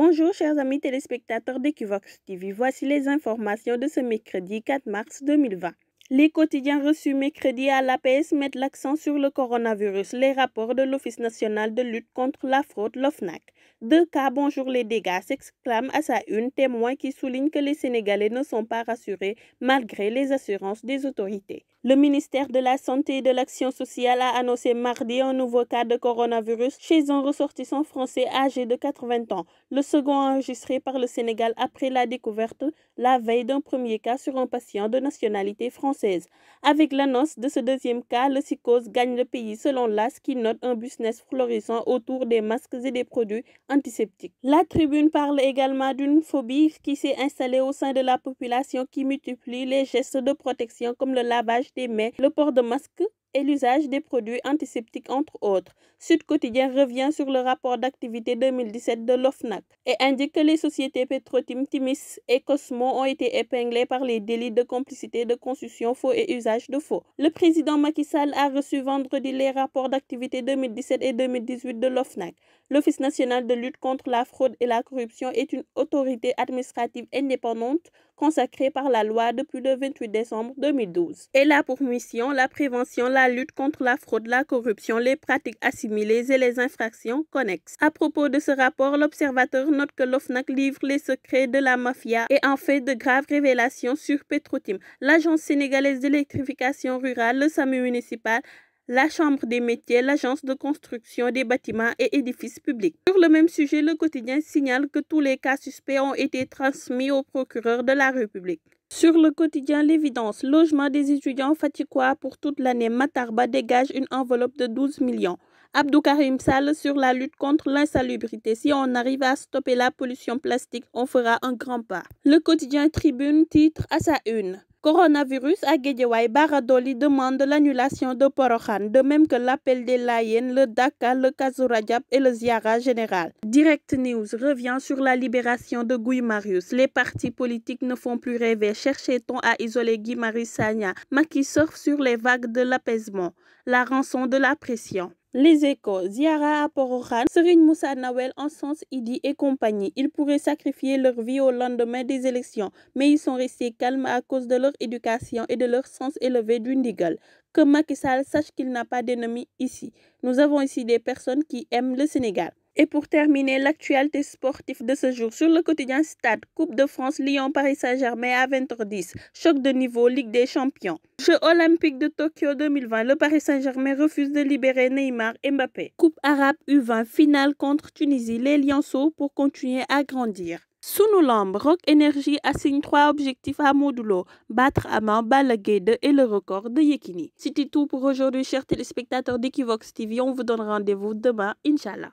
Bonjour chers amis téléspectateurs d'Equivox TV, voici les informations de ce mercredi 4 mars 2020. Les quotidiens reçus mercredi à l'APS mettent l'accent sur le coronavirus. Les rapports de l'Office national de lutte contre la fraude, l'OFNAC. Deux cas bonjour les dégâts s'exclame à sa une témoin qui souligne que les Sénégalais ne sont pas rassurés malgré les assurances des autorités. Le ministère de la Santé et de l'Action sociale a annoncé mardi un nouveau cas de coronavirus chez un ressortissant français âgé de 80 ans, le second enregistré par le Sénégal après la découverte la veille d'un premier cas sur un patient de nationalité française. Avec l'annonce de ce deuxième cas, le psychose gagne le pays selon l'AS qui note un business florissant autour des masques et des produits antiseptiques. La tribune parle également d'une phobie qui s'est installée au sein de la population qui multiplie les gestes de protection comme le lavage mais le port de masque et l'usage des produits antiseptiques entre autres. Sud Quotidien revient sur le rapport d'activité 2017 de l'OFNAC et indique que les sociétés Petrotim, Timis et Cosmo ont été épinglées par les délits de complicité de construction faux et usage de faux. Le président Macky Sall a reçu vendredi les rapports d'activité 2017 et 2018 de l'OFNAC. L'Office national de lutte contre la fraude et la corruption est une autorité administrative indépendante consacrée par la loi depuis le 28 décembre 2012. Elle a pour mission la prévention, la la lutte contre la fraude, la corruption, les pratiques assimilées et les infractions connexes. À propos de ce rapport, l'observateur note que l'OFNAC livre les secrets de la mafia et en fait de graves révélations sur Petrotim. L'Agence sénégalaise d'électrification rurale, le SAMU municipal, la Chambre des métiers, l'Agence de construction des bâtiments et édifices publics. Sur le même sujet, le quotidien signale que tous les cas suspects ont été transmis au procureur de la République. Sur le quotidien L'Évidence, logement des étudiants fatigués pour toute l'année Matarba dégage une enveloppe de 12 millions. Abdou Karim Sall sur la lutte contre l'insalubrité. Si on arrive à stopper la pollution plastique, on fera un grand pas. Le quotidien Tribune titre à sa une. Coronavirus à et Baradoli demande l'annulation de Porohan, de même que l'appel des Laïens, le Dakar, le Kazurajab et le Ziara général. Direct News revient sur la libération de Guy Marius. Les partis politiques ne font plus rêver. Cherchait-on à isoler Guy Marius Sanya mais qui surfe sur les vagues de l'apaisement, la rançon de la pression. Les échos, Ziara Aporohan, Serine Moussa Nawel, en sens Idi et compagnie. Ils pourraient sacrifier leur vie au lendemain des élections, mais ils sont restés calmes à cause de leur éducation et de leur sens élevé d'une digue que Macky Sall sache qu'il n'a pas d'ennemis ici. Nous avons ici des personnes qui aiment le Sénégal. Et pour terminer, l'actualité sportive de ce jour sur le quotidien Stade, Coupe de France, Lyon, Paris Saint-Germain à 20h10, choc de niveau, Ligue des champions. Jeux olympiques de Tokyo 2020, le Paris Saint-Germain refuse de libérer Neymar Mbappé. Coupe arabe U20, finale contre Tunisie, les Lyonceaux pour continuer à grandir. Sunulamb, Rock Energy assigne trois objectifs à Modulo, battre à main guéde et le record de Yekini. C'était tout pour aujourd'hui, chers téléspectateurs d'Equivox TV. On vous donne rendez-vous demain, Inch'Allah.